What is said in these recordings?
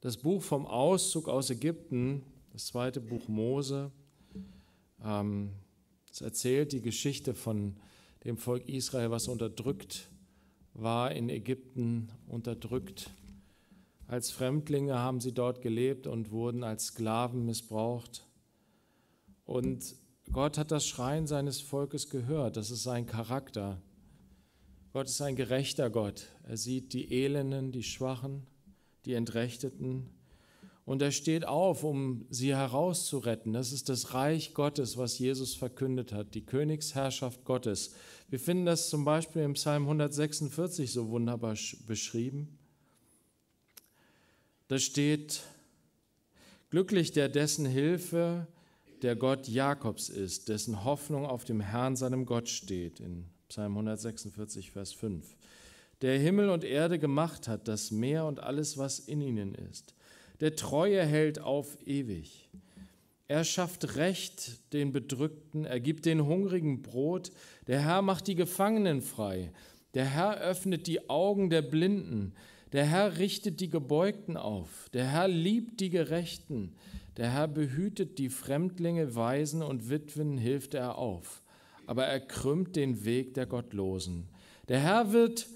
das Buch vom Auszug aus Ägypten, das zweite Buch Mose, es ähm, erzählt die Geschichte von dem Volk Israel, was unterdrückt war in Ägypten, unterdrückt. Als Fremdlinge haben sie dort gelebt und wurden als Sklaven missbraucht. Und Gott hat das Schreien seines Volkes gehört. Das ist sein Charakter. Gott ist ein gerechter Gott. Er sieht die Elenden, die Schwachen die Entrechteten. Und er steht auf, um sie herauszuretten. Das ist das Reich Gottes, was Jesus verkündet hat, die Königsherrschaft Gottes. Wir finden das zum Beispiel im Psalm 146 so wunderbar beschrieben. Da steht, glücklich der dessen Hilfe der Gott Jakobs ist, dessen Hoffnung auf dem Herrn, seinem Gott steht, in Psalm 146, Vers 5 der Himmel und Erde gemacht hat, das Meer und alles, was in ihnen ist, der Treue hält auf ewig. Er schafft Recht den Bedrückten, er gibt den Hungrigen Brot, der Herr macht die Gefangenen frei, der Herr öffnet die Augen der Blinden, der Herr richtet die Gebeugten auf, der Herr liebt die Gerechten, der Herr behütet die Fremdlinge, Waisen und Witwen hilft er auf, aber er krümmt den Weg der Gottlosen. Der Herr wird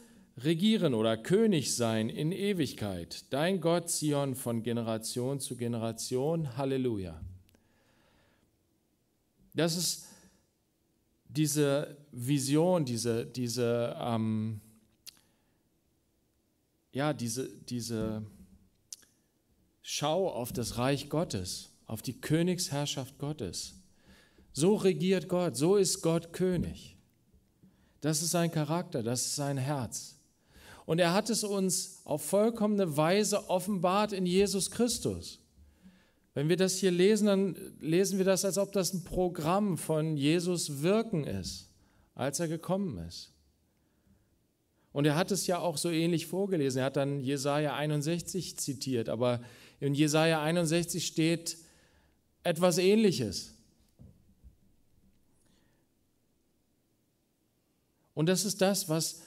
regieren oder König sein in Ewigkeit. Dein Gott, Zion, von Generation zu Generation. Halleluja. Das ist diese Vision, diese, diese, ähm, ja, diese, diese Schau auf das Reich Gottes, auf die Königsherrschaft Gottes. So regiert Gott, so ist Gott König. Das ist sein Charakter, das ist sein Herz. Und er hat es uns auf vollkommene Weise offenbart in Jesus Christus. Wenn wir das hier lesen, dann lesen wir das, als ob das ein Programm von Jesus Wirken ist, als er gekommen ist. Und er hat es ja auch so ähnlich vorgelesen. Er hat dann Jesaja 61 zitiert, aber in Jesaja 61 steht etwas Ähnliches. Und das ist das, was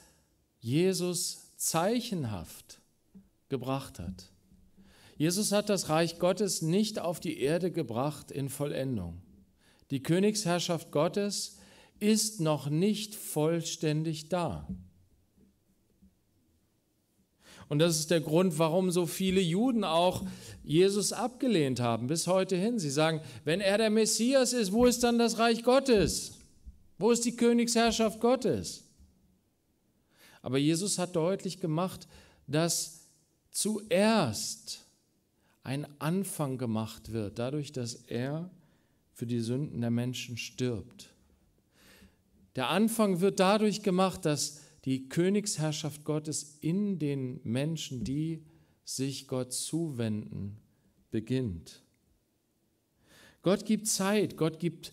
Jesus zeichenhaft gebracht hat. Jesus hat das Reich Gottes nicht auf die Erde gebracht in Vollendung. Die Königsherrschaft Gottes ist noch nicht vollständig da. Und das ist der Grund, warum so viele Juden auch Jesus abgelehnt haben bis heute hin. Sie sagen, wenn er der Messias ist, wo ist dann das Reich Gottes? Wo ist die Königsherrschaft Gottes? Aber Jesus hat deutlich gemacht, dass zuerst ein Anfang gemacht wird, dadurch, dass er für die Sünden der Menschen stirbt. Der Anfang wird dadurch gemacht, dass die Königsherrschaft Gottes in den Menschen, die sich Gott zuwenden, beginnt. Gott gibt Zeit, Gott gibt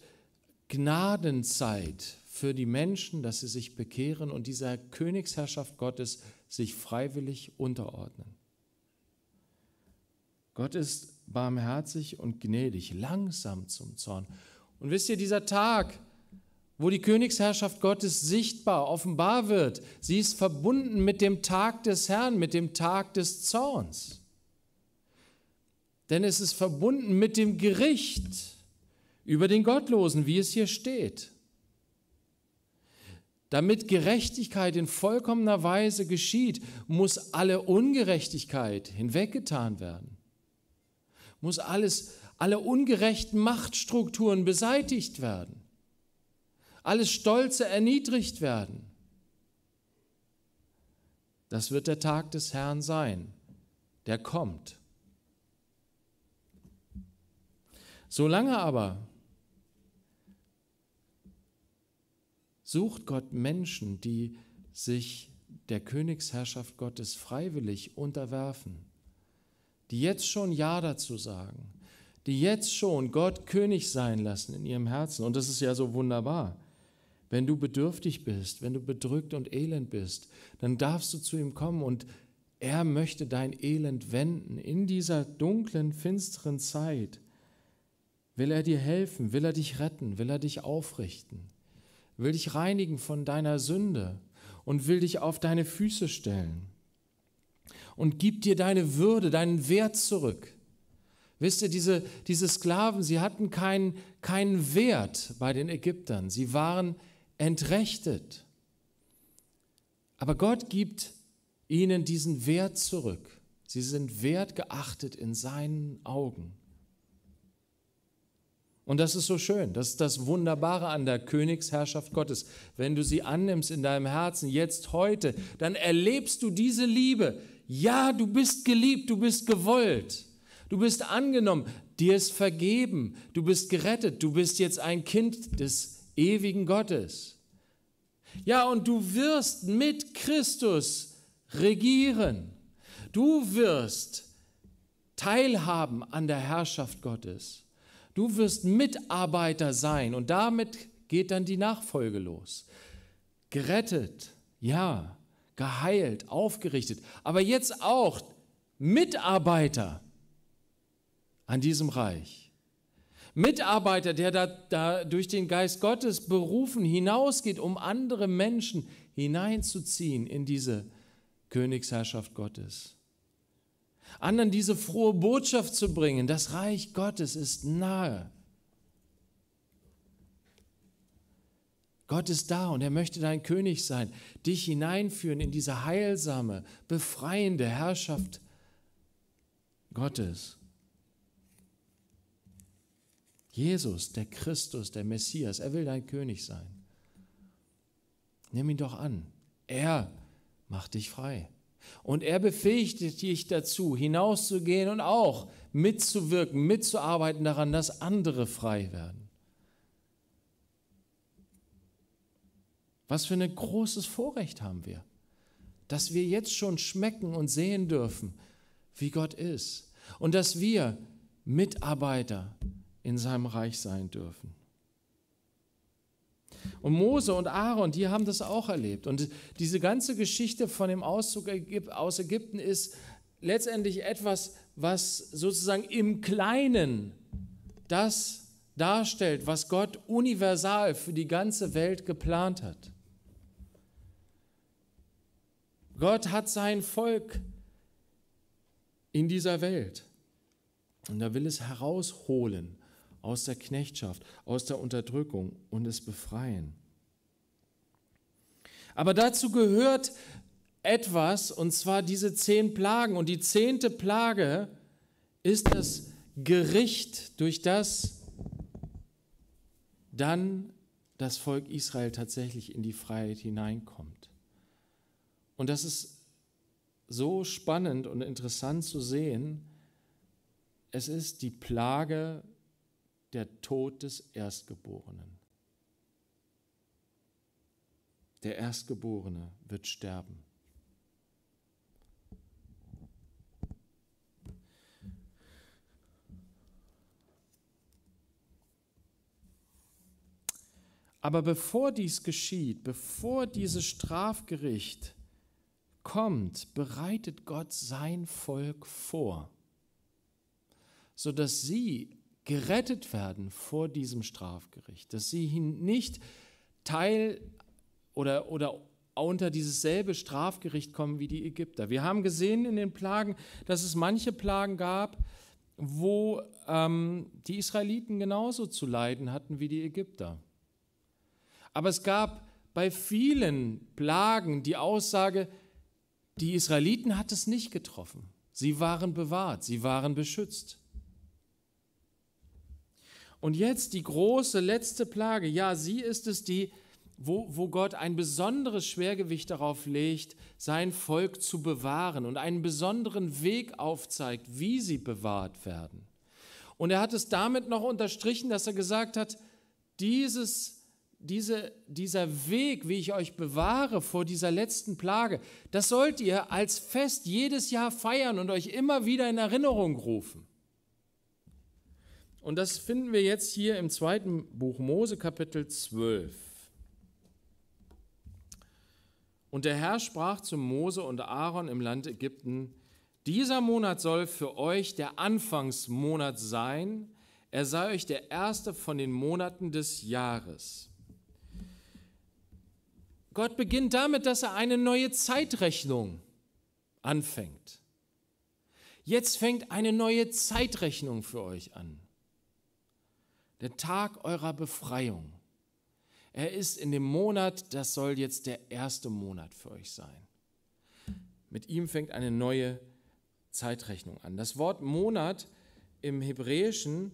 Gnadenzeit für die Menschen, dass sie sich bekehren und dieser Königsherrschaft Gottes sich freiwillig unterordnen. Gott ist barmherzig und gnädig, langsam zum Zorn. Und wisst ihr, dieser Tag, wo die Königsherrschaft Gottes sichtbar, offenbar wird, sie ist verbunden mit dem Tag des Herrn, mit dem Tag des Zorns. Denn es ist verbunden mit dem Gericht über den Gottlosen, wie es hier steht. Damit Gerechtigkeit in vollkommener Weise geschieht, muss alle Ungerechtigkeit hinweggetan werden. Muss alles, alle ungerechten Machtstrukturen beseitigt werden. Alles Stolze erniedrigt werden. Das wird der Tag des Herrn sein, der kommt. Solange aber sucht Gott Menschen, die sich der Königsherrschaft Gottes freiwillig unterwerfen, die jetzt schon Ja dazu sagen, die jetzt schon Gott König sein lassen in ihrem Herzen. Und das ist ja so wunderbar. Wenn du bedürftig bist, wenn du bedrückt und elend bist, dann darfst du zu ihm kommen und er möchte dein Elend wenden. In dieser dunklen, finsteren Zeit will er dir helfen, will er dich retten, will er dich aufrichten will dich reinigen von deiner Sünde und will dich auf deine Füße stellen und gibt dir deine Würde, deinen Wert zurück. Wisst ihr, diese, diese Sklaven, sie hatten keinen, keinen Wert bei den Ägyptern. Sie waren entrechtet. Aber Gott gibt ihnen diesen Wert zurück. Sie sind wertgeachtet in seinen Augen. Und das ist so schön. Das ist das Wunderbare an der Königsherrschaft Gottes. Wenn du sie annimmst in deinem Herzen, jetzt, heute, dann erlebst du diese Liebe. Ja, du bist geliebt, du bist gewollt. Du bist angenommen, dir ist vergeben, du bist gerettet, du bist jetzt ein Kind des ewigen Gottes. Ja, und du wirst mit Christus regieren. Du wirst teilhaben an der Herrschaft Gottes. Du wirst Mitarbeiter sein und damit geht dann die Nachfolge los. Gerettet, ja, geheilt, aufgerichtet, aber jetzt auch Mitarbeiter an diesem Reich. Mitarbeiter, der da, da durch den Geist Gottes berufen hinausgeht, um andere Menschen hineinzuziehen in diese Königsherrschaft Gottes anderen diese frohe Botschaft zu bringen. Das Reich Gottes ist nahe. Gott ist da und er möchte dein König sein, dich hineinführen in diese heilsame, befreiende Herrschaft Gottes. Jesus, der Christus, der Messias, er will dein König sein. Nimm ihn doch an. Er macht dich frei. Und er befähigt dich dazu, hinauszugehen und auch mitzuwirken, mitzuarbeiten daran, dass andere frei werden. Was für ein großes Vorrecht haben wir, dass wir jetzt schon schmecken und sehen dürfen, wie Gott ist. Und dass wir Mitarbeiter in seinem Reich sein dürfen. Und Mose und Aaron, die haben das auch erlebt. Und diese ganze Geschichte von dem Auszug aus Ägypten ist letztendlich etwas, was sozusagen im Kleinen das darstellt, was Gott universal für die ganze Welt geplant hat. Gott hat sein Volk in dieser Welt und er will es herausholen aus der Knechtschaft, aus der Unterdrückung und es befreien. Aber dazu gehört etwas, und zwar diese zehn Plagen. Und die zehnte Plage ist das Gericht, durch das dann das Volk Israel tatsächlich in die Freiheit hineinkommt. Und das ist so spannend und interessant zu sehen. Es ist die Plage der Tod des Erstgeborenen. Der Erstgeborene wird sterben. Aber bevor dies geschieht, bevor dieses Strafgericht kommt, bereitet Gott sein Volk vor, sodass sie gerettet werden vor diesem Strafgericht, dass sie nicht Teil oder, oder unter dieses selbe Strafgericht kommen wie die Ägypter. Wir haben gesehen in den Plagen, dass es manche Plagen gab, wo ähm, die Israeliten genauso zu leiden hatten wie die Ägypter. Aber es gab bei vielen Plagen die Aussage, die Israeliten hat es nicht getroffen. Sie waren bewahrt, sie waren beschützt. Und jetzt die große letzte Plage. Ja, sie ist es, die, wo, wo Gott ein besonderes Schwergewicht darauf legt, sein Volk zu bewahren und einen besonderen Weg aufzeigt, wie sie bewahrt werden. Und er hat es damit noch unterstrichen, dass er gesagt hat, dieses, diese, dieser Weg, wie ich euch bewahre vor dieser letzten Plage, das sollt ihr als Fest jedes Jahr feiern und euch immer wieder in Erinnerung rufen. Und das finden wir jetzt hier im zweiten Buch Mose Kapitel 12. Und der Herr sprach zu Mose und Aaron im Land Ägypten, dieser Monat soll für euch der Anfangsmonat sein, er sei euch der erste von den Monaten des Jahres. Gott beginnt damit, dass er eine neue Zeitrechnung anfängt. Jetzt fängt eine neue Zeitrechnung für euch an der Tag eurer Befreiung. Er ist in dem Monat, das soll jetzt der erste Monat für euch sein. Mit ihm fängt eine neue Zeitrechnung an. Das Wort Monat im Hebräischen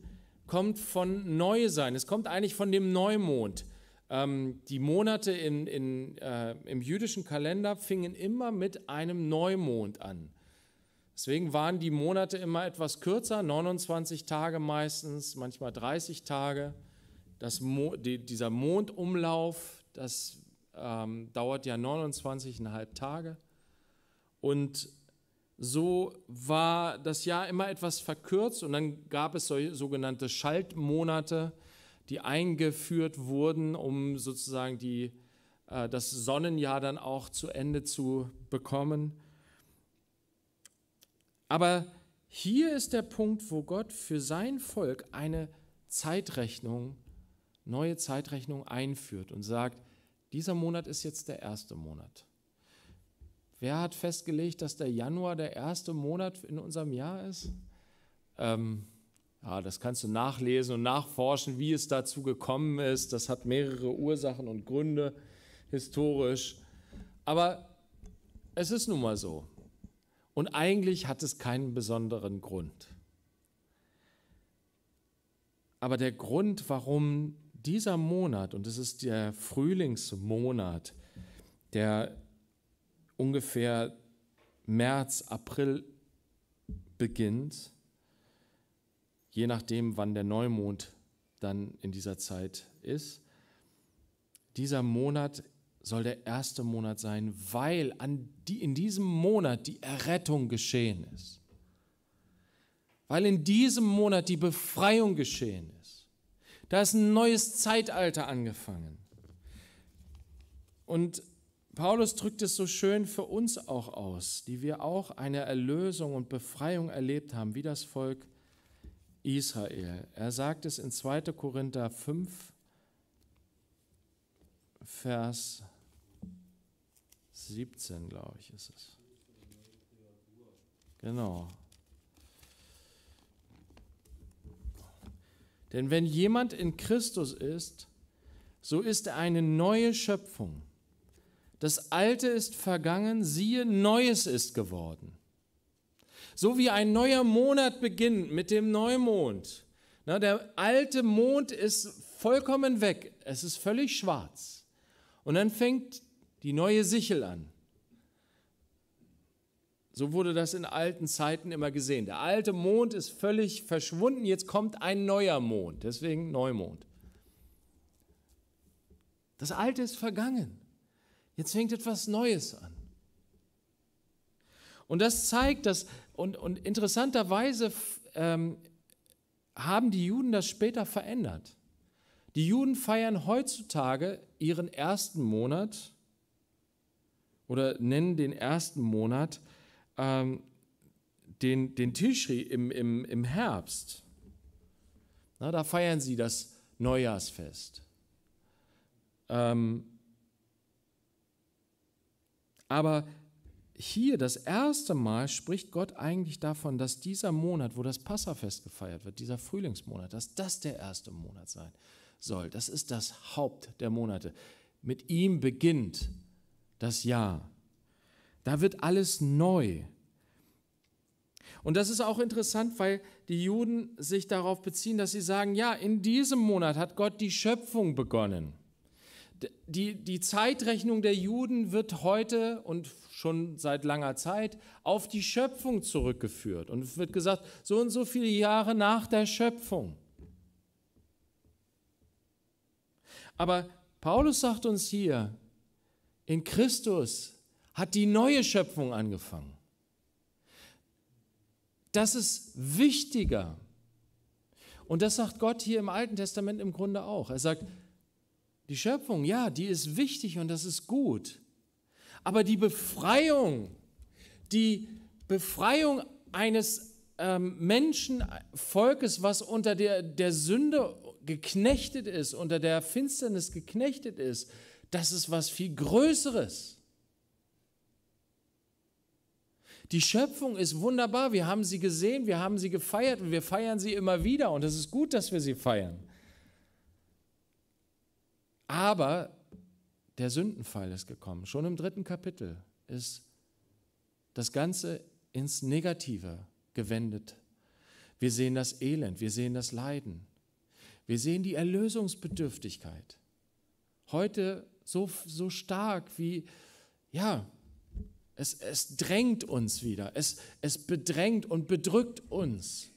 kommt von Neu sein. Es kommt eigentlich von dem Neumond. Ähm, die Monate in, in, äh, im jüdischen Kalender fingen immer mit einem Neumond an. Deswegen waren die Monate immer etwas kürzer, 29 Tage meistens, manchmal 30 Tage. Mo die, dieser Mondumlauf, das ähm, dauert ja 29,5 Tage. Und so war das Jahr immer etwas verkürzt und dann gab es sogenannte Schaltmonate, die eingeführt wurden, um sozusagen die, äh, das Sonnenjahr dann auch zu Ende zu bekommen. Aber hier ist der Punkt, wo Gott für sein Volk eine Zeitrechnung, neue Zeitrechnung einführt und sagt, dieser Monat ist jetzt der erste Monat. Wer hat festgelegt, dass der Januar der erste Monat in unserem Jahr ist? Ähm, ja, das kannst du nachlesen und nachforschen, wie es dazu gekommen ist. Das hat mehrere Ursachen und Gründe historisch. Aber es ist nun mal so. Und eigentlich hat es keinen besonderen Grund. Aber der Grund, warum dieser Monat, und es ist der Frühlingsmonat, der ungefähr März, April beginnt, je nachdem, wann der Neumond dann in dieser Zeit ist, dieser Monat soll der erste Monat sein, weil an die, in diesem Monat die Errettung geschehen ist. Weil in diesem Monat die Befreiung geschehen ist. Da ist ein neues Zeitalter angefangen. Und Paulus drückt es so schön für uns auch aus, die wir auch eine Erlösung und Befreiung erlebt haben, wie das Volk Israel. Er sagt es in 2. Korinther 5, Vers 17, glaube ich, ist es. Genau. Denn wenn jemand in Christus ist, so ist er eine neue Schöpfung. Das Alte ist vergangen, siehe, Neues ist geworden. So wie ein neuer Monat beginnt mit dem Neumond. Na, der alte Mond ist vollkommen weg, es ist völlig schwarz. Und dann fängt die neue Sichel an. So wurde das in alten Zeiten immer gesehen. Der alte Mond ist völlig verschwunden, jetzt kommt ein neuer Mond, deswegen Neumond. Das Alte ist vergangen, jetzt fängt etwas Neues an. Und das zeigt, dass, und, und interessanterweise ähm, haben die Juden das später verändert. Die Juden feiern heutzutage ihren ersten Monat oder nennen den ersten Monat ähm, den, den Tischri im, im, im Herbst. Na, da feiern sie das Neujahrsfest. Ähm, aber hier das erste Mal spricht Gott eigentlich davon, dass dieser Monat, wo das Passafest gefeiert wird, dieser Frühlingsmonat, dass das der erste Monat sein soll. Das ist das Haupt der Monate. Mit ihm beginnt das Jahr. Da wird alles neu. Und das ist auch interessant, weil die Juden sich darauf beziehen, dass sie sagen, ja, in diesem Monat hat Gott die Schöpfung begonnen. Die, die Zeitrechnung der Juden wird heute und schon seit langer Zeit auf die Schöpfung zurückgeführt. Und es wird gesagt, so und so viele Jahre nach der Schöpfung. Aber Paulus sagt uns hier, in Christus hat die neue Schöpfung angefangen. Das ist wichtiger. Und das sagt Gott hier im Alten Testament im Grunde auch. Er sagt, die Schöpfung, ja, die ist wichtig und das ist gut. Aber die Befreiung, die Befreiung eines ähm, Volkes, was unter der, der Sünde geknechtet ist, unter der Finsternis geknechtet ist, das ist was viel Größeres. Die Schöpfung ist wunderbar. Wir haben sie gesehen, wir haben sie gefeiert und wir feiern sie immer wieder. Und es ist gut, dass wir sie feiern. Aber der Sündenfall ist gekommen. Schon im dritten Kapitel ist das Ganze ins Negative gewendet. Wir sehen das Elend, wir sehen das Leiden, wir sehen die Erlösungsbedürftigkeit. Heute so, so stark, wie, ja, es, es drängt uns wieder, es, es bedrängt und bedrückt uns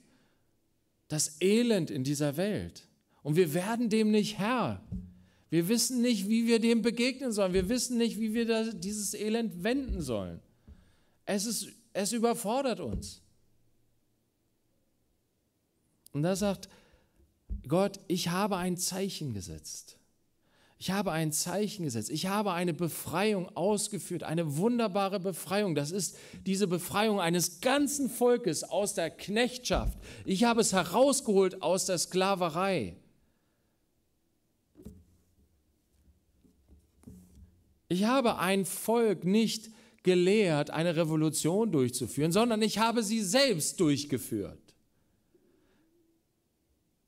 das Elend in dieser Welt. Und wir werden dem nicht Herr. Wir wissen nicht, wie wir dem begegnen sollen. Wir wissen nicht, wie wir das, dieses Elend wenden sollen. Es, ist, es überfordert uns. Und da sagt Gott, ich habe ein Zeichen gesetzt. Ich habe ein Zeichen gesetzt. Ich habe eine Befreiung ausgeführt, eine wunderbare Befreiung. Das ist diese Befreiung eines ganzen Volkes aus der Knechtschaft. Ich habe es herausgeholt aus der Sklaverei. Ich habe ein Volk nicht gelehrt, eine Revolution durchzuführen, sondern ich habe sie selbst durchgeführt.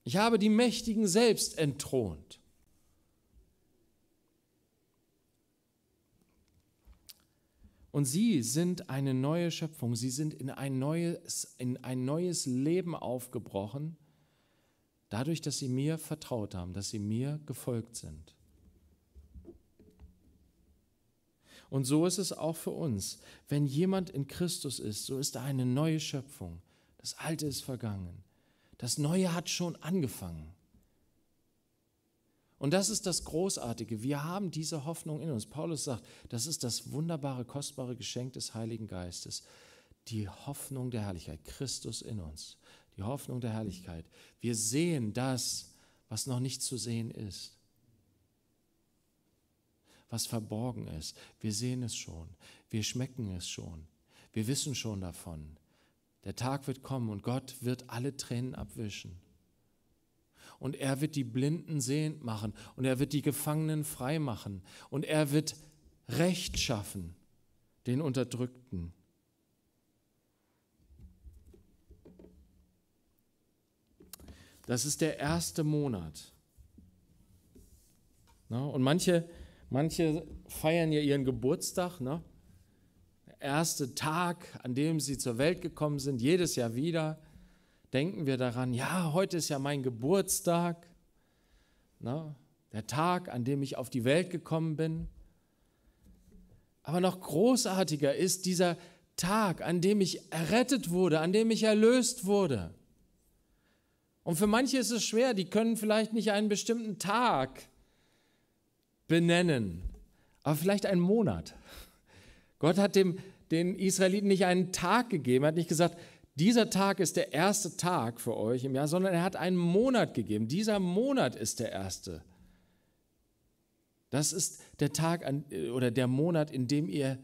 Ich habe die Mächtigen selbst entthront. Und sie sind eine neue Schöpfung, sie sind in ein neues, in ein neues Leben aufgebrochen, dadurch, dass sie mir vertraut haben, dass sie mir gefolgt sind. Und so ist es auch für uns. Wenn jemand in Christus ist, so ist er eine neue Schöpfung. Das Alte ist vergangen. Das Neue hat schon angefangen. Und das ist das Großartige. Wir haben diese Hoffnung in uns. Paulus sagt, das ist das wunderbare, kostbare Geschenk des Heiligen Geistes. Die Hoffnung der Herrlichkeit, Christus in uns. Die Hoffnung der Herrlichkeit. Wir sehen das, was noch nicht zu sehen ist. Was verborgen ist. Wir sehen es schon. Wir schmecken es schon. Wir wissen schon davon. Der Tag wird kommen und Gott wird alle Tränen abwischen und er wird die Blinden sehend machen und er wird die Gefangenen frei machen und er wird Recht schaffen den Unterdrückten. Das ist der erste Monat. und manche, manche feiern ja ihren Geburtstag, ne? der erste Tag, an dem sie zur Welt gekommen sind, jedes Jahr wieder denken wir daran, ja, heute ist ja mein Geburtstag, ne, der Tag, an dem ich auf die Welt gekommen bin. Aber noch großartiger ist dieser Tag, an dem ich errettet wurde, an dem ich erlöst wurde. Und für manche ist es schwer, die können vielleicht nicht einen bestimmten Tag benennen, aber vielleicht einen Monat. Gott hat dem, den Israeliten nicht einen Tag gegeben, hat nicht gesagt, dieser Tag ist der erste Tag für euch im Jahr, sondern er hat einen Monat gegeben. Dieser Monat ist der erste. Das ist der Tag an, äh, oder der Monat, in dem ihr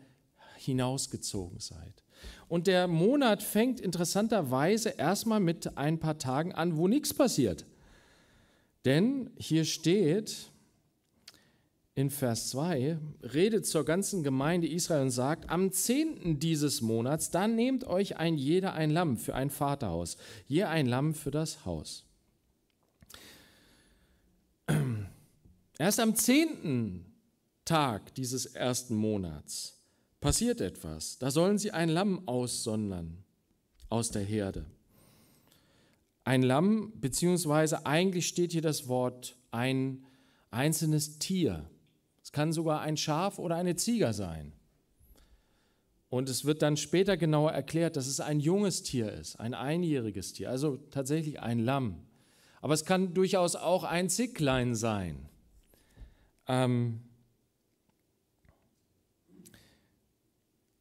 hinausgezogen seid. Und der Monat fängt interessanterweise erstmal mit ein paar Tagen an, wo nichts passiert. Denn hier steht, in Vers 2 redet zur ganzen Gemeinde Israel und sagt, am zehnten dieses Monats, dann nehmt euch ein jeder ein Lamm für ein Vaterhaus, je ein Lamm für das Haus. Erst am zehnten Tag dieses ersten Monats passiert etwas. Da sollen sie ein Lamm aussondern aus der Herde. Ein Lamm, beziehungsweise eigentlich steht hier das Wort ein einzelnes Tier. Es kann sogar ein Schaf oder eine Ziege sein. Und es wird dann später genauer erklärt, dass es ein junges Tier ist, ein einjähriges Tier, also tatsächlich ein Lamm. Aber es kann durchaus auch ein Zicklein sein. Ähm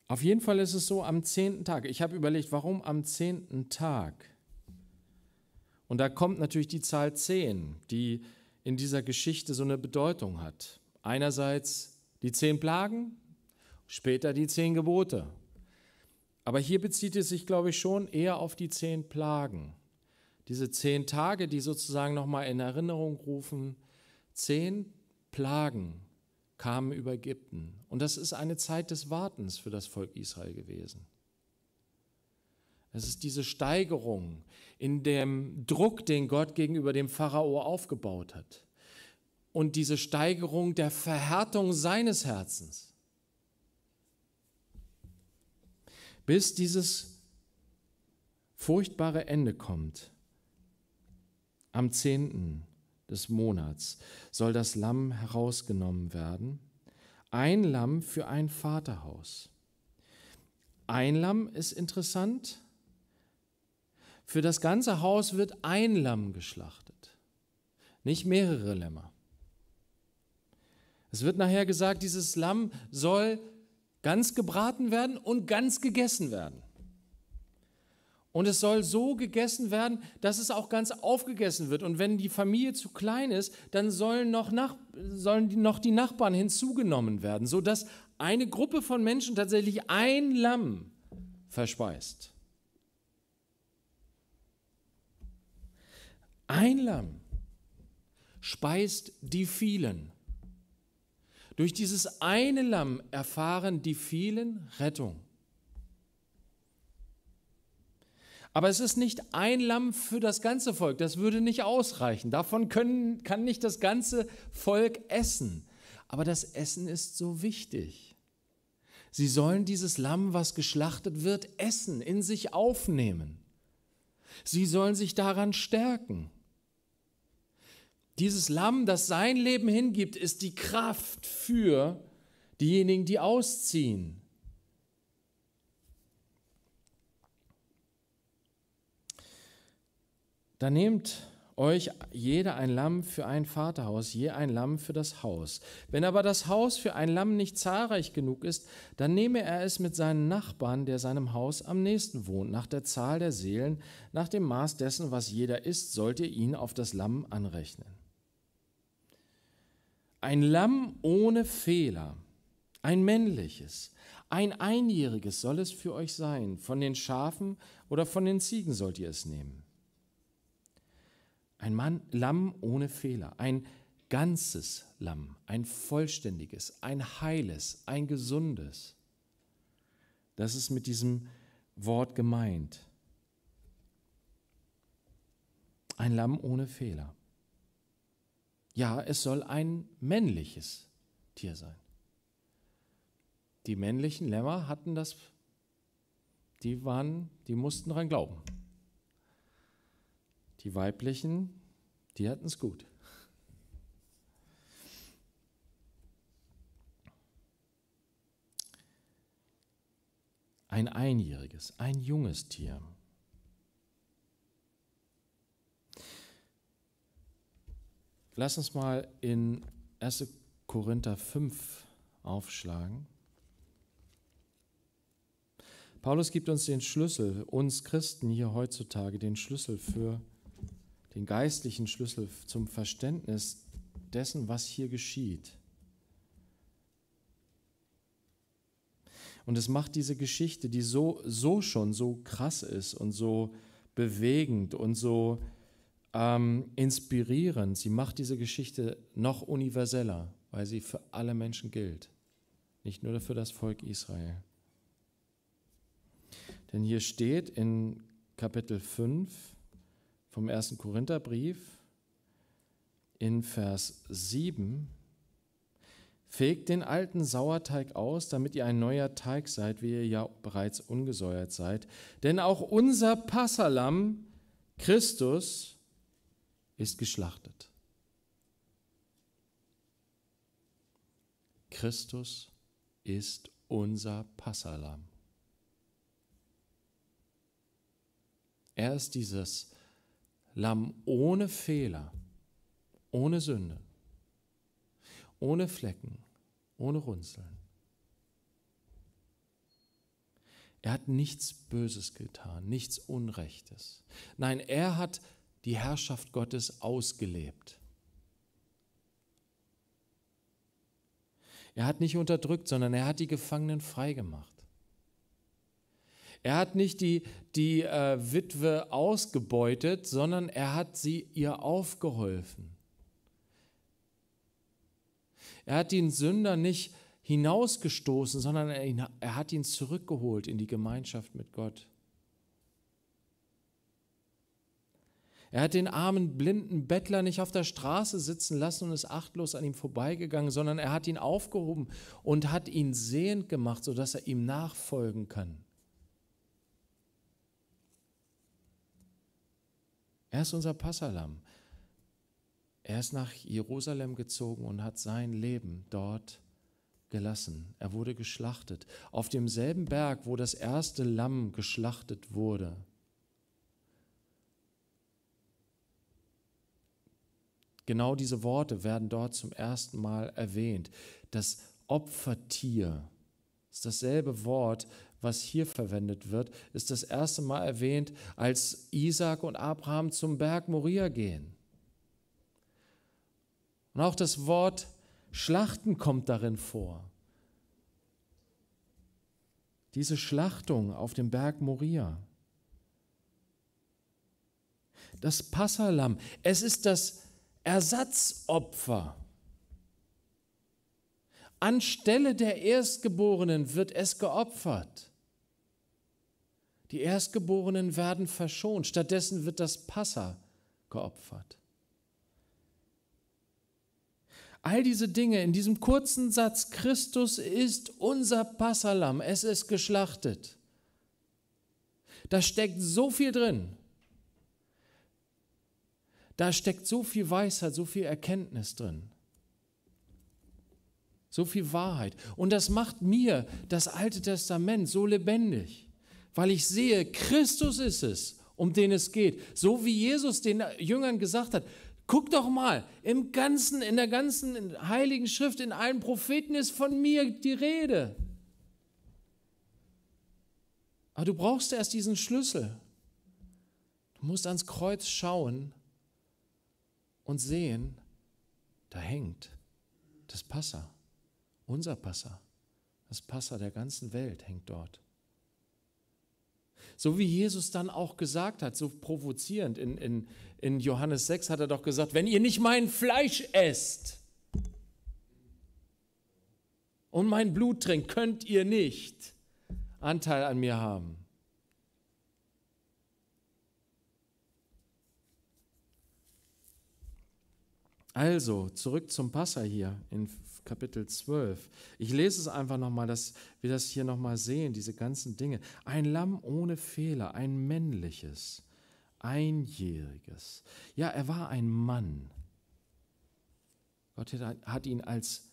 auf jeden Fall ist es so am zehnten Tag. Ich habe überlegt, warum am zehnten Tag? Und da kommt natürlich die Zahl 10, die in dieser Geschichte so eine Bedeutung hat. Einerseits die zehn Plagen, später die zehn Gebote. Aber hier bezieht es sich, glaube ich, schon eher auf die zehn Plagen. Diese zehn Tage, die sozusagen nochmal in Erinnerung rufen, zehn Plagen kamen über Ägypten. Und das ist eine Zeit des Wartens für das Volk Israel gewesen. Es ist diese Steigerung in dem Druck, den Gott gegenüber dem Pharao aufgebaut hat und diese Steigerung der Verhärtung seines Herzens. Bis dieses furchtbare Ende kommt. Am 10. des Monats soll das Lamm herausgenommen werden. Ein Lamm für ein Vaterhaus. Ein Lamm ist interessant. Für das ganze Haus wird ein Lamm geschlachtet, nicht mehrere Lämmer. Es wird nachher gesagt, dieses Lamm soll ganz gebraten werden und ganz gegessen werden. Und es soll so gegessen werden, dass es auch ganz aufgegessen wird. Und wenn die Familie zu klein ist, dann sollen noch, nach, sollen die, noch die Nachbarn hinzugenommen werden, sodass eine Gruppe von Menschen tatsächlich ein Lamm verspeist. Ein Lamm speist die vielen. Durch dieses eine Lamm erfahren die vielen Rettung. Aber es ist nicht ein Lamm für das ganze Volk, das würde nicht ausreichen. Davon können, kann nicht das ganze Volk essen. Aber das Essen ist so wichtig. Sie sollen dieses Lamm, was geschlachtet wird, essen, in sich aufnehmen. Sie sollen sich daran stärken. Dieses Lamm, das sein Leben hingibt, ist die Kraft für diejenigen, die ausziehen. Da nehmt euch jeder ein Lamm für ein Vaterhaus, je ein Lamm für das Haus. Wenn aber das Haus für ein Lamm nicht zahlreich genug ist, dann nehme er es mit seinen Nachbarn, der seinem Haus am nächsten wohnt, nach der Zahl der Seelen, nach dem Maß dessen, was jeder ist, sollt ihr ihn auf das Lamm anrechnen. Ein Lamm ohne Fehler, ein männliches, ein einjähriges soll es für euch sein. Von den Schafen oder von den Ziegen sollt ihr es nehmen. Ein Mann, Lamm ohne Fehler, ein ganzes Lamm, ein vollständiges, ein heiles, ein gesundes. Das ist mit diesem Wort gemeint. Ein Lamm ohne Fehler. Ja, es soll ein männliches Tier sein. Die männlichen Lämmer hatten das, die waren, die mussten daran glauben. Die weiblichen, die hatten es gut. Ein einjähriges, ein junges Tier. Lass uns mal in 1. Korinther 5 aufschlagen. Paulus gibt uns den Schlüssel, uns Christen hier heutzutage den Schlüssel für den geistlichen Schlüssel zum Verständnis dessen, was hier geschieht. Und es macht diese Geschichte, die so, so schon so krass ist und so bewegend und so ähm, inspirierend. Sie macht diese Geschichte noch universeller, weil sie für alle Menschen gilt, nicht nur für das Volk Israel. Denn hier steht in Kapitel 5 vom 1. Korintherbrief in Vers 7, Fegt den alten Sauerteig aus, damit ihr ein neuer Teig seid, wie ihr ja bereits ungesäuert seid. Denn auch unser Passalam, Christus, ist geschlachtet. Christus ist unser Passalam. Er ist dieses Lamm ohne Fehler, ohne Sünde, ohne Flecken, ohne Runzeln. Er hat nichts Böses getan, nichts Unrechtes. Nein, er hat die Herrschaft Gottes ausgelebt. Er hat nicht unterdrückt, sondern er hat die Gefangenen freigemacht. Er hat nicht die, die äh, Witwe ausgebeutet, sondern er hat sie ihr aufgeholfen. Er hat den Sünder nicht hinausgestoßen, sondern er, er hat ihn zurückgeholt in die Gemeinschaft mit Gott. Er hat den armen, blinden Bettler nicht auf der Straße sitzen lassen und ist achtlos an ihm vorbeigegangen, sondern er hat ihn aufgehoben und hat ihn sehend gemacht, sodass er ihm nachfolgen kann. Er ist unser Passalam. Er ist nach Jerusalem gezogen und hat sein Leben dort gelassen. Er wurde geschlachtet. Auf demselben Berg, wo das erste Lamm geschlachtet wurde. Genau diese Worte werden dort zum ersten Mal erwähnt. Das Opfertier ist dasselbe Wort, was hier verwendet wird, ist das erste Mal erwähnt, als Isaak und Abraham zum Berg Moria gehen. Und auch das Wort Schlachten kommt darin vor. Diese Schlachtung auf dem Berg Moria. Das Passalam, es ist das Ersatzopfer. Anstelle der Erstgeborenen wird es geopfert. Die Erstgeborenen werden verschont, stattdessen wird das Passa geopfert. All diese Dinge in diesem kurzen Satz, Christus ist unser Passalam, es ist geschlachtet. Da steckt so viel drin. Da steckt so viel Weisheit, so viel Erkenntnis drin. So viel Wahrheit. Und das macht mir das Alte Testament so lebendig, weil ich sehe, Christus ist es, um den es geht. So wie Jesus den Jüngern gesagt hat, guck doch mal, im ganzen, in der ganzen heiligen Schrift, in allen Propheten ist von mir die Rede. Aber du brauchst erst diesen Schlüssel. Du musst ans Kreuz schauen und sehen, da hängt das Passa, unser Passa, das Passa der ganzen Welt hängt dort. So wie Jesus dann auch gesagt hat, so provozierend, in, in, in Johannes 6 hat er doch gesagt, wenn ihr nicht mein Fleisch esst und mein Blut trinkt, könnt ihr nicht Anteil an mir haben. Also, zurück zum Passer hier in Kapitel 12. Ich lese es einfach nochmal, dass wir das hier nochmal sehen, diese ganzen Dinge. Ein Lamm ohne Fehler, ein männliches, einjähriges. Ja, er war ein Mann. Gott hat ihn als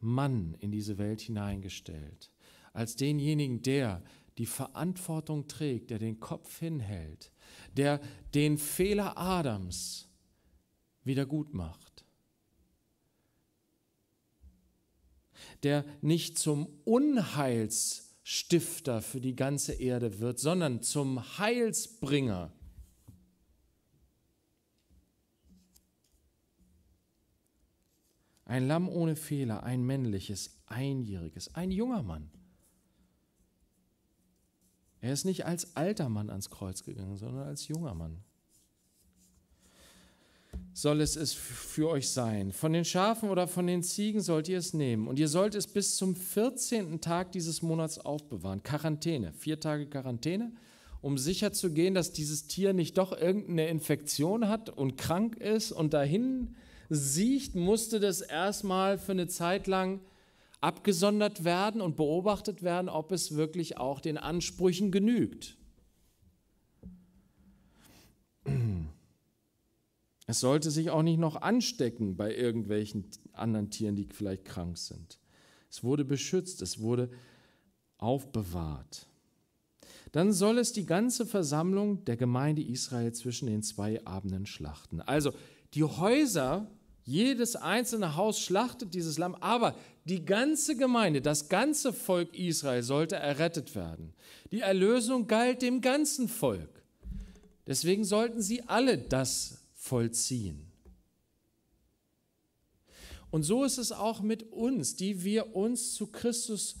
Mann in diese Welt hineingestellt, als denjenigen, der die Verantwortung trägt, der den Kopf hinhält, der den Fehler Adams wieder gut macht der nicht zum Unheilsstifter für die ganze Erde wird, sondern zum Heilsbringer. Ein Lamm ohne Fehler, ein männliches, einjähriges, ein junger Mann. Er ist nicht als alter Mann ans Kreuz gegangen, sondern als junger Mann soll es es für euch sein. Von den Schafen oder von den Ziegen sollt ihr es nehmen. Und ihr sollt es bis zum 14. Tag dieses Monats aufbewahren. Quarantäne, vier Tage Quarantäne, um sicherzugehen, dass dieses Tier nicht doch irgendeine Infektion hat und krank ist und dahin siecht, musste das erstmal für eine Zeit lang abgesondert werden und beobachtet werden, ob es wirklich auch den Ansprüchen genügt. Es sollte sich auch nicht noch anstecken bei irgendwelchen anderen Tieren, die vielleicht krank sind. Es wurde beschützt, es wurde aufbewahrt. Dann soll es die ganze Versammlung der Gemeinde Israel zwischen den zwei Abenden schlachten. Also die Häuser, jedes einzelne Haus schlachtet dieses Lamm, aber die ganze Gemeinde, das ganze Volk Israel sollte errettet werden. Die Erlösung galt dem ganzen Volk. Deswegen sollten sie alle das vollziehen. Und so ist es auch mit uns, die wir uns zu Christus,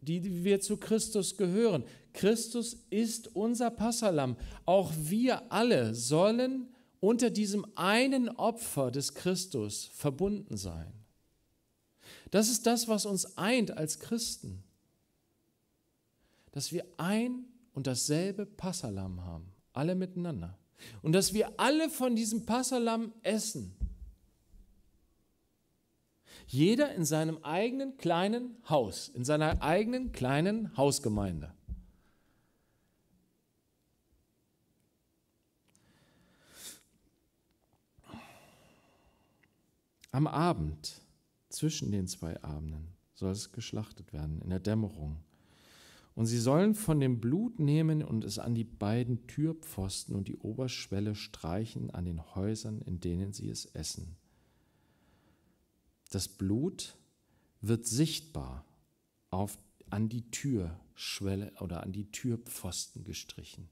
die wir zu Christus gehören. Christus ist unser Passalam. Auch wir alle sollen unter diesem einen Opfer des Christus verbunden sein. Das ist das, was uns eint als Christen, dass wir ein und dasselbe Passalam haben, alle miteinander. Und dass wir alle von diesem Passalam essen. Jeder in seinem eigenen kleinen Haus, in seiner eigenen kleinen Hausgemeinde. Am Abend, zwischen den zwei Abenden, soll es geschlachtet werden, in der Dämmerung. Und sie sollen von dem Blut nehmen und es an die beiden Türpfosten und die Oberschwelle streichen an den Häusern, in denen sie es essen. Das Blut wird sichtbar auf, an die Türschwelle oder an die Türpfosten gestrichen.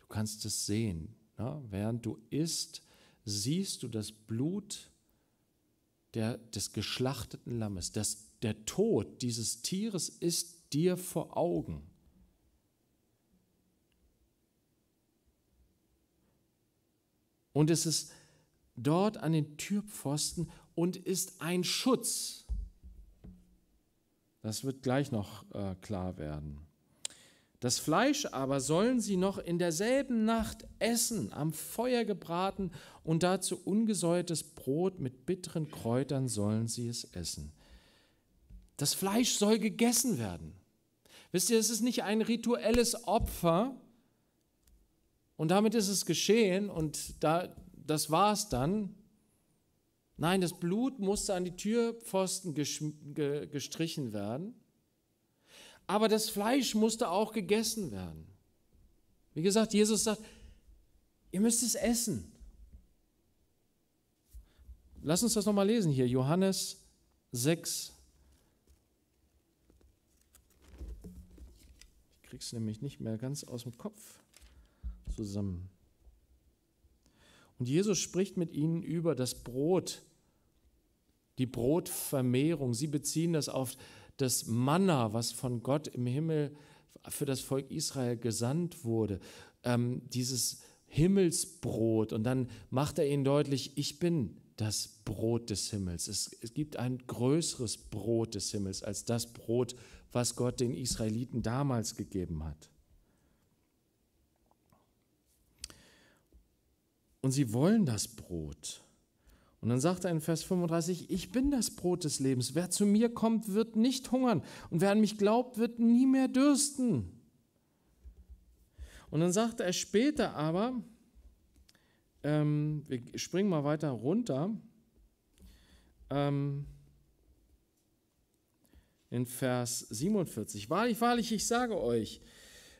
Du kannst es sehen. Ja? Ne? Während du isst, siehst du das Blut der, des geschlachteten Lammes. Das, der Tod dieses Tieres ist dir vor Augen. Und es ist dort an den Türpfosten und ist ein Schutz. Das wird gleich noch äh, klar werden. Das Fleisch aber sollen sie noch in derselben Nacht essen, am Feuer gebraten und dazu ungesäuertes Brot mit bitteren Kräutern sollen sie es essen. Das Fleisch soll gegessen werden. Wisst ihr, es ist nicht ein rituelles Opfer und damit ist es geschehen und da, das war es dann. Nein, das Blut musste an die Türpfosten gestrichen werden, aber das Fleisch musste auch gegessen werden. Wie gesagt, Jesus sagt, ihr müsst es essen. Lass uns das nochmal lesen hier, Johannes 6, es nämlich nicht mehr ganz aus dem Kopf zusammen. Und Jesus spricht mit ihnen über das Brot, die Brotvermehrung. Sie beziehen das auf das Manna, was von Gott im Himmel für das Volk Israel gesandt wurde. Ähm, dieses Himmelsbrot. Und dann macht er ihnen deutlich, ich bin das Brot des Himmels. Es, es gibt ein größeres Brot des Himmels als das Brot des was Gott den Israeliten damals gegeben hat. Und sie wollen das Brot. Und dann sagt er in Vers 35, ich bin das Brot des Lebens. Wer zu mir kommt, wird nicht hungern. Und wer an mich glaubt, wird nie mehr dürsten. Und dann sagt er später aber, ähm, wir springen mal weiter runter, ähm, in Vers 47. Wahrlich, wahrlich, ich sage euch,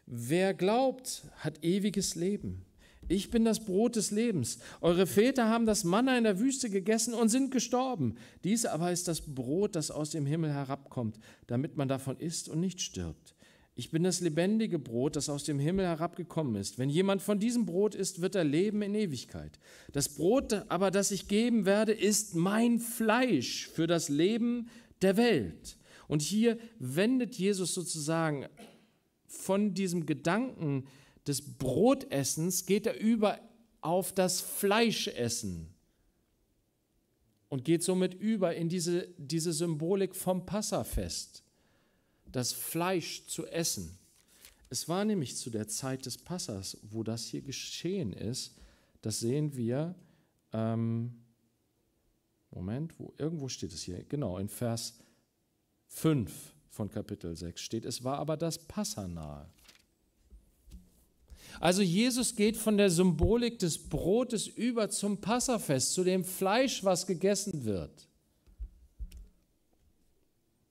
wer glaubt, hat ewiges Leben. Ich bin das Brot des Lebens. Eure Väter haben das Manna in der Wüste gegessen und sind gestorben. Dies aber ist das Brot, das aus dem Himmel herabkommt, damit man davon isst und nicht stirbt. Ich bin das lebendige Brot, das aus dem Himmel herabgekommen ist. Wenn jemand von diesem Brot isst, wird er leben in Ewigkeit. Das Brot aber, das ich geben werde, ist mein Fleisch für das Leben der Welt. Und hier wendet Jesus sozusagen von diesem Gedanken des Brotessens, geht er über auf das Fleischessen und geht somit über in diese, diese Symbolik vom Passafest, das Fleisch zu essen. Es war nämlich zu der Zeit des Passas, wo das hier geschehen ist, das sehen wir, ähm, Moment, wo, irgendwo steht es hier, genau, in Vers 3. 5 von Kapitel 6 steht, es war aber das Passanahe. Also Jesus geht von der Symbolik des Brotes über zum Passafest, zu dem Fleisch, was gegessen wird.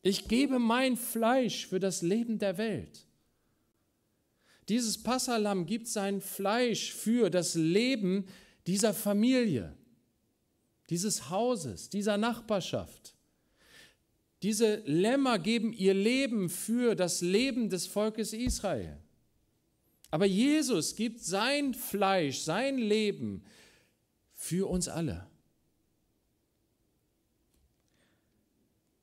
Ich gebe mein Fleisch für das Leben der Welt. Dieses Passalam gibt sein Fleisch für das Leben dieser Familie, dieses Hauses, dieser Nachbarschaft. Diese Lämmer geben ihr Leben für das Leben des Volkes Israel. Aber Jesus gibt sein Fleisch, sein Leben für uns alle.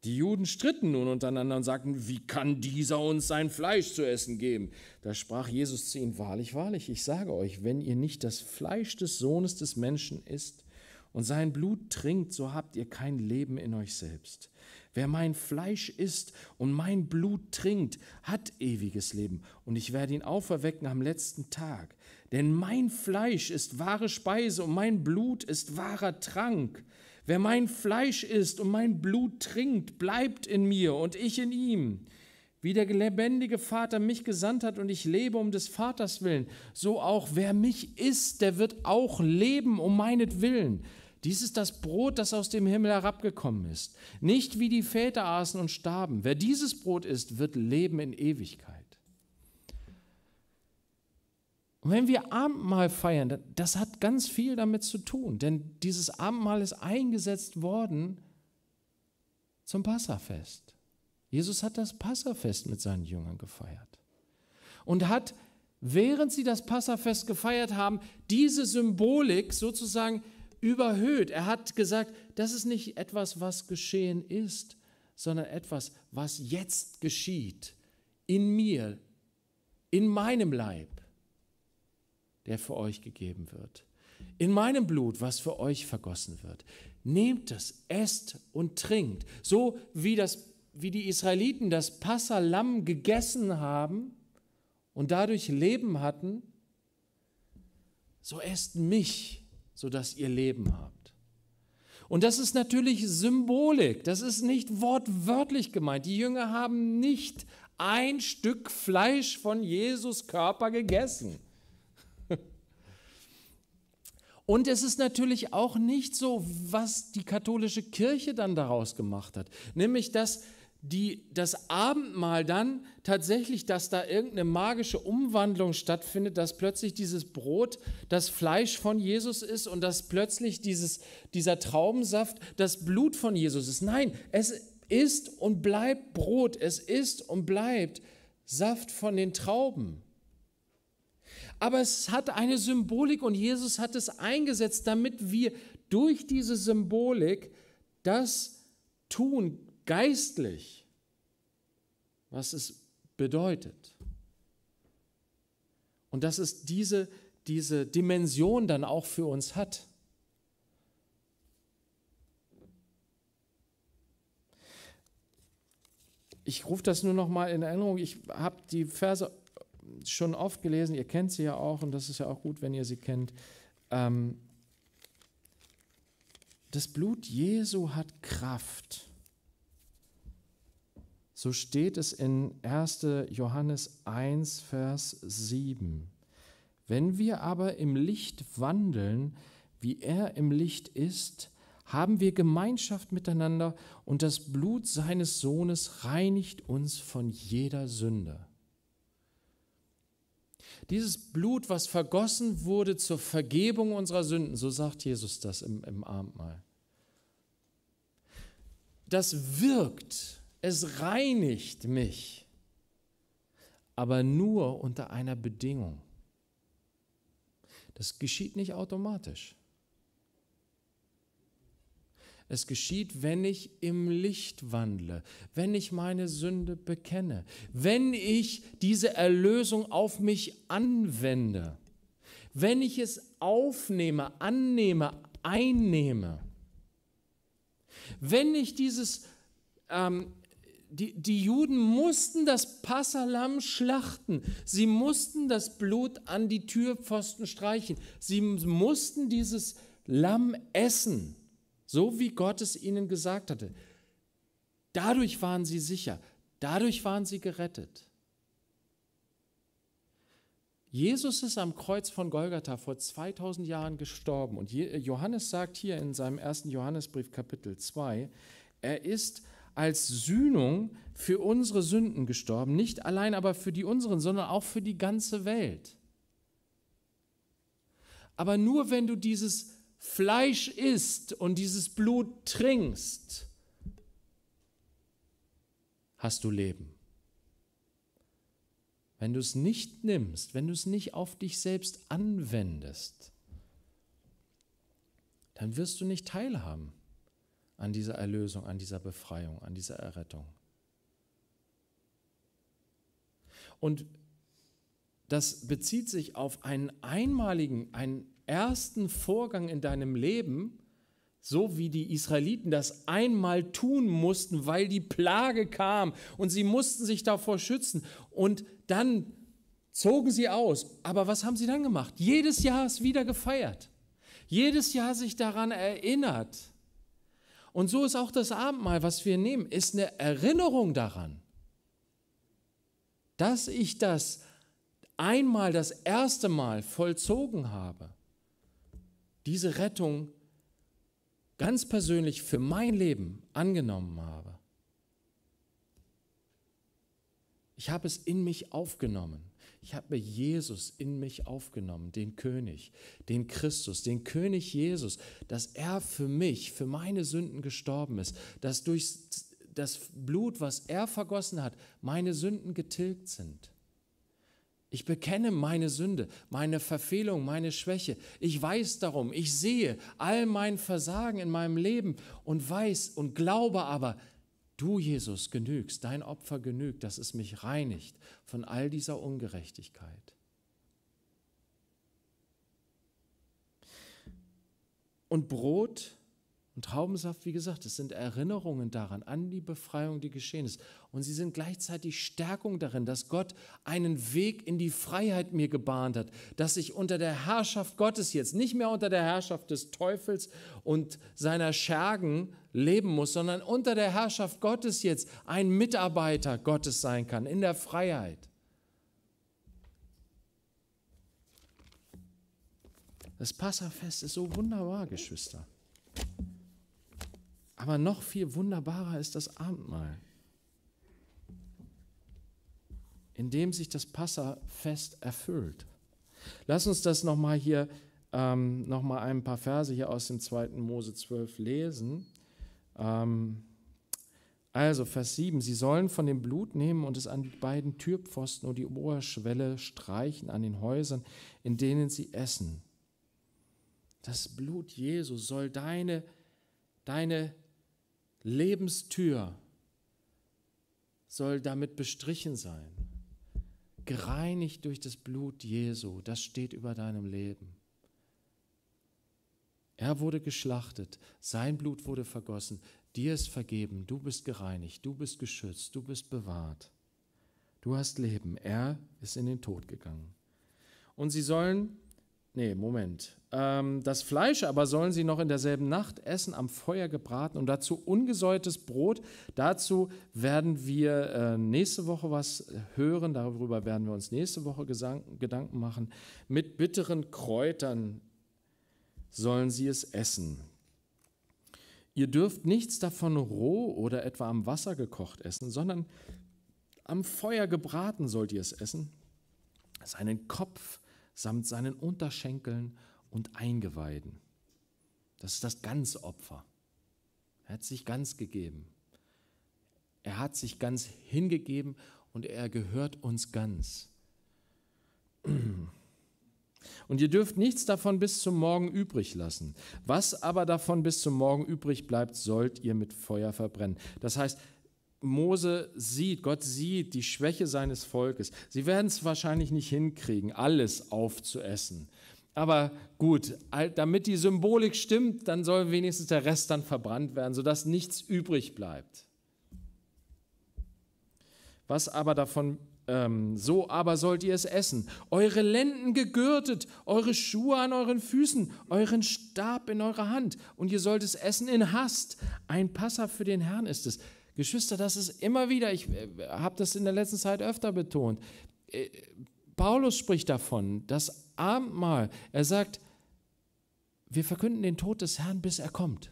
Die Juden stritten nun untereinander und sagten, wie kann dieser uns sein Fleisch zu essen geben? Da sprach Jesus zu ihnen, wahrlich, wahrlich, ich sage euch, wenn ihr nicht das Fleisch des Sohnes des Menschen isst und sein Blut trinkt, so habt ihr kein Leben in euch selbst. Wer mein Fleisch isst und mein Blut trinkt, hat ewiges Leben, und ich werde ihn auferwecken am letzten Tag. Denn mein Fleisch ist wahre Speise und mein Blut ist wahrer Trank. Wer mein Fleisch isst und mein Blut trinkt, bleibt in mir und ich in ihm. Wie der lebendige Vater mich gesandt hat und ich lebe um des Vaters willen, so auch wer mich isst, der wird auch leben um meinetwillen. willen. Dies ist das Brot, das aus dem Himmel herabgekommen ist. Nicht wie die Väter aßen und starben. Wer dieses Brot isst, wird leben in Ewigkeit. Und wenn wir Abendmahl feiern, das hat ganz viel damit zu tun, denn dieses Abendmahl ist eingesetzt worden zum Passafest. Jesus hat das Passafest mit seinen Jüngern gefeiert und hat, während sie das Passafest gefeiert haben, diese Symbolik sozusagen überhöht. Er hat gesagt, das ist nicht etwas, was geschehen ist, sondern etwas, was jetzt geschieht, in mir, in meinem Leib, der für euch gegeben wird, in meinem Blut, was für euch vergossen wird. Nehmt es, esst und trinkt, so wie, das, wie die Israeliten das Passalamm gegessen haben und dadurch Leben hatten, so esst mich sodass ihr Leben habt. Und das ist natürlich Symbolik, das ist nicht wortwörtlich gemeint. Die Jünger haben nicht ein Stück Fleisch von Jesus Körper gegessen. Und es ist natürlich auch nicht so, was die katholische Kirche dann daraus gemacht hat, nämlich dass die das Abendmahl dann tatsächlich, dass da irgendeine magische Umwandlung stattfindet, dass plötzlich dieses Brot das Fleisch von Jesus ist und dass plötzlich dieses, dieser Traubensaft das Blut von Jesus ist. Nein, es ist und bleibt Brot, es ist und bleibt Saft von den Trauben. Aber es hat eine Symbolik und Jesus hat es eingesetzt, damit wir durch diese Symbolik das tun geistlich, was es bedeutet. Und dass es diese, diese Dimension dann auch für uns hat. Ich rufe das nur noch mal in Erinnerung. Ich habe die Verse schon oft gelesen. Ihr kennt sie ja auch und das ist ja auch gut, wenn ihr sie kennt. Ähm, das Blut Jesu hat Kraft. So steht es in 1. Johannes 1, Vers 7. Wenn wir aber im Licht wandeln, wie er im Licht ist, haben wir Gemeinschaft miteinander und das Blut seines Sohnes reinigt uns von jeder Sünde. Dieses Blut, was vergossen wurde zur Vergebung unserer Sünden, so sagt Jesus das im, im Abendmahl, das wirkt es reinigt mich, aber nur unter einer Bedingung. Das geschieht nicht automatisch. Es geschieht, wenn ich im Licht wandle, wenn ich meine Sünde bekenne, wenn ich diese Erlösung auf mich anwende, wenn ich es aufnehme, annehme, einnehme, wenn ich dieses ähm, die, die Juden mussten das Passalam schlachten. Sie mussten das Blut an die Türpfosten streichen. Sie mussten dieses Lamm essen, so wie Gott es ihnen gesagt hatte. Dadurch waren sie sicher. Dadurch waren sie gerettet. Jesus ist am Kreuz von Golgatha vor 2000 Jahren gestorben. Und Johannes sagt hier in seinem ersten Johannesbrief Kapitel 2, er ist als Sühnung für unsere Sünden gestorben, nicht allein aber für die unseren, sondern auch für die ganze Welt. Aber nur wenn du dieses Fleisch isst und dieses Blut trinkst, hast du Leben. Wenn du es nicht nimmst, wenn du es nicht auf dich selbst anwendest, dann wirst du nicht teilhaben an dieser Erlösung, an dieser Befreiung, an dieser Errettung. Und das bezieht sich auf einen einmaligen, einen ersten Vorgang in deinem Leben, so wie die Israeliten das einmal tun mussten, weil die Plage kam und sie mussten sich davor schützen. Und dann zogen sie aus. Aber was haben sie dann gemacht? Jedes Jahr es wieder gefeiert. Jedes Jahr sich daran erinnert. Und so ist auch das Abendmahl, was wir nehmen, ist eine Erinnerung daran, dass ich das einmal das erste Mal vollzogen habe. Diese Rettung ganz persönlich für mein Leben angenommen habe. Ich habe es in mich aufgenommen. Ich habe mir Jesus in mich aufgenommen, den König, den Christus, den König Jesus, dass er für mich, für meine Sünden gestorben ist, dass durch das Blut, was er vergossen hat, meine Sünden getilgt sind. Ich bekenne meine Sünde, meine Verfehlung, meine Schwäche. Ich weiß darum, ich sehe all mein Versagen in meinem Leben und weiß und glaube aber, Du, Jesus, genügst, dein Opfer genügt, dass es mich reinigt von all dieser Ungerechtigkeit. Und Brot und Traubensaft, wie gesagt, es sind Erinnerungen daran, an die Befreiung, die geschehen ist. Und sie sind gleichzeitig Stärkung darin, dass Gott einen Weg in die Freiheit mir gebahnt hat, dass ich unter der Herrschaft Gottes jetzt nicht mehr unter der Herrschaft des Teufels und seiner Schergen leben muss, sondern unter der Herrschaft Gottes jetzt ein Mitarbeiter Gottes sein kann, in der Freiheit. Das Passafest ist so wunderbar, Geschwister. Aber noch viel wunderbarer ist das Abendmahl, in dem sich das Passafest erfüllt. Lass uns das nochmal hier, ähm, nochmal ein paar Verse hier aus dem 2. Mose 12 lesen. Ähm, also, Vers 7. Sie sollen von dem Blut nehmen und es an die beiden Türpfosten und die Oberschwelle streichen, an den Häusern, in denen sie essen. Das Blut Jesu soll deine, deine Lebenstür soll damit bestrichen sein. Gereinigt durch das Blut Jesu, das steht über deinem Leben. Er wurde geschlachtet, sein Blut wurde vergossen, dir ist vergeben, du bist gereinigt, du bist geschützt, du bist bewahrt. Du hast Leben, er ist in den Tod gegangen. Und sie sollen Nee, Moment. Ähm, das Fleisch aber sollen sie noch in derselben Nacht essen, am Feuer gebraten und dazu ungesäuertes Brot. Dazu werden wir äh, nächste Woche was hören, darüber werden wir uns nächste Woche Gesang Gedanken machen. Mit bitteren Kräutern sollen sie es essen. Ihr dürft nichts davon roh oder etwa am Wasser gekocht essen, sondern am Feuer gebraten sollt ihr es essen. Seinen Kopf samt seinen Unterschenkeln und Eingeweiden. Das ist das ganze Opfer. Er hat sich ganz gegeben. Er hat sich ganz hingegeben und er gehört uns ganz. Und ihr dürft nichts davon bis zum Morgen übrig lassen. Was aber davon bis zum Morgen übrig bleibt, sollt ihr mit Feuer verbrennen. Das heißt, Mose sieht, Gott sieht die Schwäche seines Volkes. Sie werden es wahrscheinlich nicht hinkriegen, alles aufzuessen. Aber gut, damit die Symbolik stimmt, dann soll wenigstens der Rest dann verbrannt werden, sodass nichts übrig bleibt. Was aber davon, ähm, so aber sollt ihr es essen. Eure Lenden gegürtet, eure Schuhe an euren Füßen, euren Stab in eurer Hand. Und ihr sollt es essen in Hast. Ein Passer für den Herrn ist es. Geschwister, das ist immer wieder, ich äh, habe das in der letzten Zeit öfter betont. Äh, Paulus spricht davon, das Abendmahl. Er sagt, wir verkünden den Tod des Herrn, bis er kommt.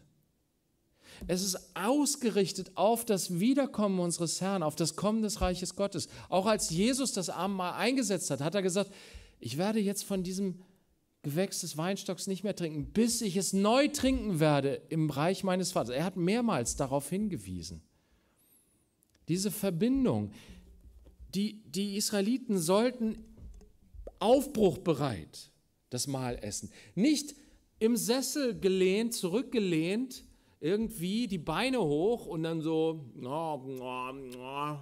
Es ist ausgerichtet auf das Wiederkommen unseres Herrn, auf das Kommen des Reiches Gottes. Auch als Jesus das Abendmahl eingesetzt hat, hat er gesagt, ich werde jetzt von diesem Gewächs des Weinstocks nicht mehr trinken, bis ich es neu trinken werde im Reich meines Vaters. Er hat mehrmals darauf hingewiesen diese Verbindung. Die, die Israeliten sollten aufbruchbereit das Mahl essen. Nicht im Sessel gelehnt, zurückgelehnt, irgendwie die Beine hoch und dann so, oh, oh, oh,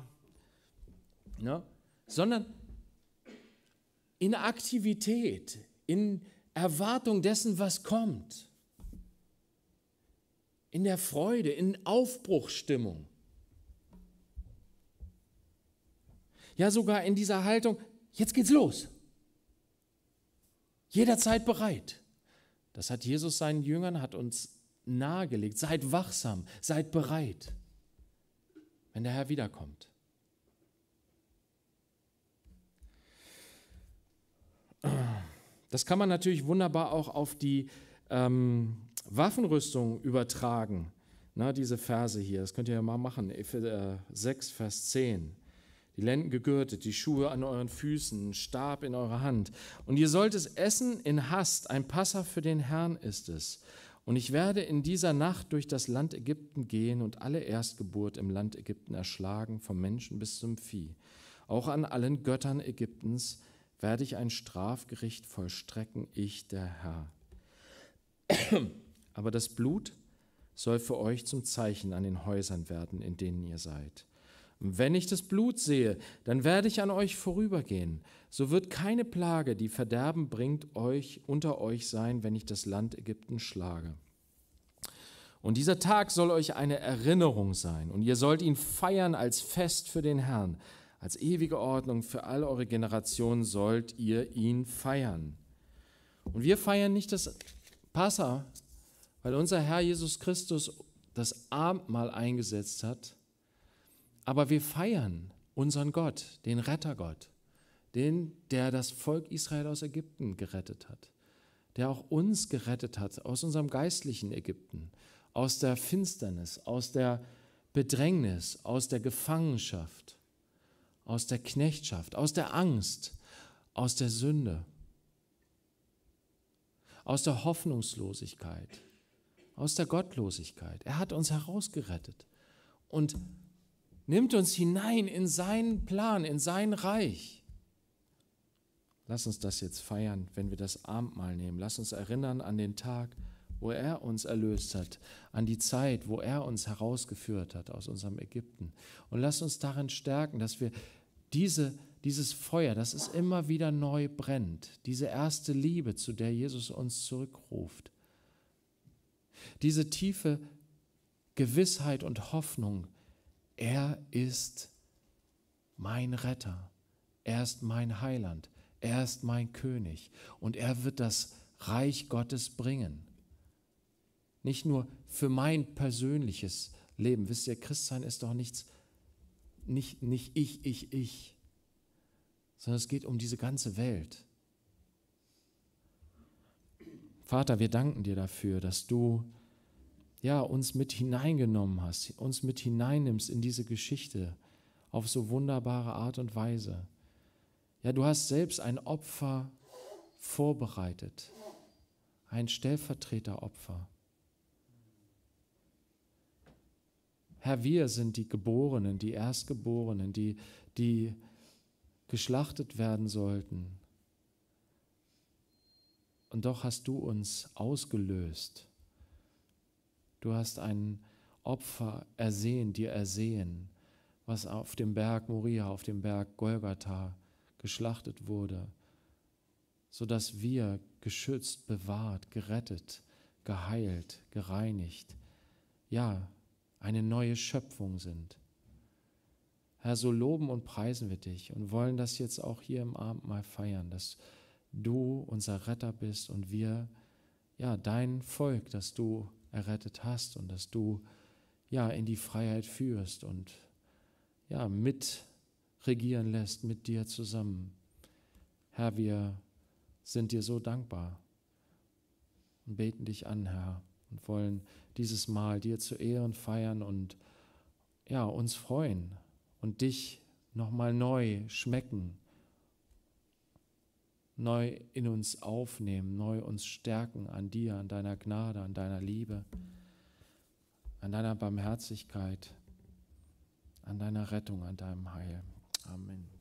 ne? sondern in Aktivität, in Erwartung dessen, was kommt, in der Freude, in Aufbruchstimmung. ja sogar in dieser Haltung, jetzt geht's los. Jederzeit bereit. Das hat Jesus seinen Jüngern, hat uns nahegelegt. Seid wachsam, seid bereit, wenn der Herr wiederkommt. Das kann man natürlich wunderbar auch auf die ähm, Waffenrüstung übertragen. Na, diese Verse hier, das könnt ihr ja mal machen. Epheser äh, 6, Vers 10 die Lenden gegürtet, die Schuhe an euren Füßen, ein Stab in eurer Hand. Und ihr sollt es essen in Hast, ein Passer für den Herrn ist es. Und ich werde in dieser Nacht durch das Land Ägypten gehen und alle Erstgeburt im Land Ägypten erschlagen, vom Menschen bis zum Vieh. Auch an allen Göttern Ägyptens werde ich ein Strafgericht vollstrecken, ich der Herr. Aber das Blut soll für euch zum Zeichen an den Häusern werden, in denen ihr seid. Wenn ich das Blut sehe, dann werde ich an euch vorübergehen. So wird keine Plage, die Verderben bringt, euch unter euch sein, wenn ich das Land Ägypten schlage. Und dieser Tag soll euch eine Erinnerung sein, und ihr sollt ihn feiern als Fest für den Herrn. Als ewige Ordnung für all eure Generationen sollt ihr ihn feiern. Und wir feiern nicht das Passa, weil unser Herr Jesus Christus das Abendmahl eingesetzt hat, aber wir feiern unseren Gott, den Rettergott, den, der das Volk Israel aus Ägypten gerettet hat, der auch uns gerettet hat aus unserem geistlichen Ägypten, aus der Finsternis, aus der Bedrängnis, aus der Gefangenschaft, aus der Knechtschaft, aus der Angst, aus der Sünde, aus der Hoffnungslosigkeit, aus der Gottlosigkeit. Er hat uns herausgerettet und nimmt uns hinein in seinen Plan, in sein Reich. Lass uns das jetzt feiern, wenn wir das Abendmahl nehmen. Lass uns erinnern an den Tag, wo er uns erlöst hat, an die Zeit, wo er uns herausgeführt hat aus unserem Ägypten. Und lass uns darin stärken, dass wir diese, dieses Feuer, das es immer wieder neu brennt, diese erste Liebe, zu der Jesus uns zurückruft, diese tiefe Gewissheit und Hoffnung, er ist mein Retter, er ist mein Heiland, er ist mein König und er wird das Reich Gottes bringen. Nicht nur für mein persönliches Leben. Wisst ihr, Christsein ist doch nichts, nicht, nicht ich, ich, ich, sondern es geht um diese ganze Welt. Vater, wir danken dir dafür, dass du ja, uns mit hineingenommen hast, uns mit hineinnimmst in diese Geschichte auf so wunderbare Art und Weise. Ja, du hast selbst ein Opfer vorbereitet, ein Stellvertreteropfer. Herr, wir sind die Geborenen, die Erstgeborenen, die, die geschlachtet werden sollten. Und doch hast du uns ausgelöst Du hast ein Opfer ersehen, dir ersehen, was auf dem Berg Moria, auf dem Berg Golgatha geschlachtet wurde, sodass wir geschützt, bewahrt, gerettet, geheilt, gereinigt, ja, eine neue Schöpfung sind. Herr, so loben und preisen wir dich und wollen das jetzt auch hier im Abend mal feiern, dass du unser Retter bist und wir, ja, dein Volk, dass du errettet hast und dass du ja in die Freiheit führst und ja mit regieren lässt mit dir zusammen. Herr, wir sind dir so dankbar und beten dich an, Herr, und wollen dieses Mal dir zu Ehren feiern und ja, uns freuen und dich nochmal neu schmecken neu in uns aufnehmen, neu uns stärken an dir, an deiner Gnade, an deiner Liebe, an deiner Barmherzigkeit, an deiner Rettung, an deinem Heil. Amen.